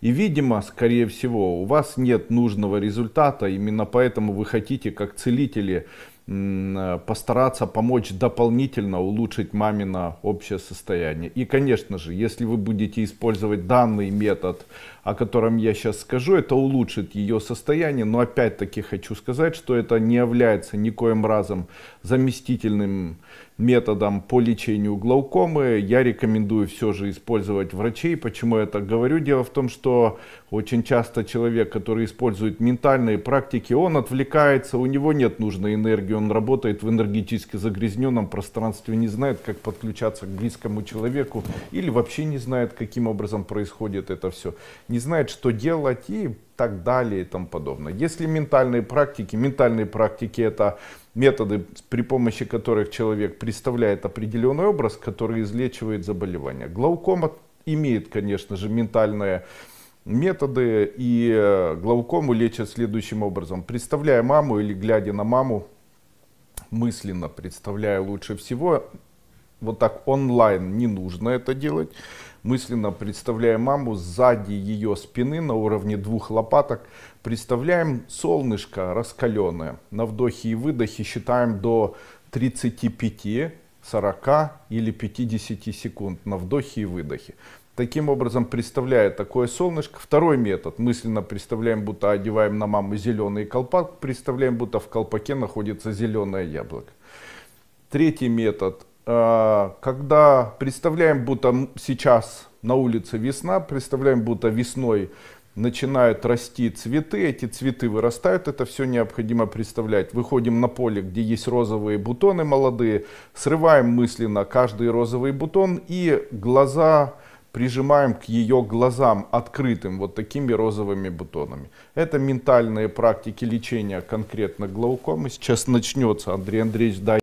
И, видимо, скорее всего, у вас нет нужного результата, именно поэтому вы хотите, как целители, Э, постараться помочь дополнительно улучшить мамино общее состояние. И, конечно же, если вы будете использовать данный метод, о котором я сейчас скажу, это улучшит ее состояние. Но опять-таки хочу сказать, что это не является никоим разом заместительным методом по лечению глаукомы. Я рекомендую все же использовать врачей. Почему я так говорю? Дело в том, что очень часто человек, который использует ментальные практики, он отвлекается, у него нет нужной энергии, он работает в энергетически загрязненном пространстве, не знает, как подключаться к близкому человеку или вообще не знает, каким образом происходит это все, не знает, что делать и так далее и тому подобное. Если ментальные практики, ментальные практики это методы, при помощи которых человек представляет определенный образ, который излечивает заболевание. Глаукома имеет, конечно же, ментальные методы и э, глаукому лечат следующим образом. Представляя маму или глядя на маму, мысленно представляю лучше всего. Вот так онлайн не нужно это делать. Мысленно представляем маму сзади ее спины на уровне двух лопаток. Представляем солнышко раскаленное. На вдохе и выдохе считаем до 35, 40 или 50 секунд на вдохе и выдохе таким образом представляя такое солнышко. Второй метод. Мысленно представляем, будто одеваем на маму зеленый колпак, представляем, будто в колпаке находится зеленое яблоко. Третий метод. А, когда представляем, будто сейчас на улице весна, представляем, будто весной начинают расти цветы, эти цветы вырастают, это все необходимо представлять. Выходим на поле, где есть розовые бутоны молодые, срываем мысленно каждый розовый бутон и глаза прижимаем к ее глазам открытым вот такими розовыми бутонами. Это ментальные практики лечения конкретно глаукомы. Сейчас начнется, Андрей Андреевич, да.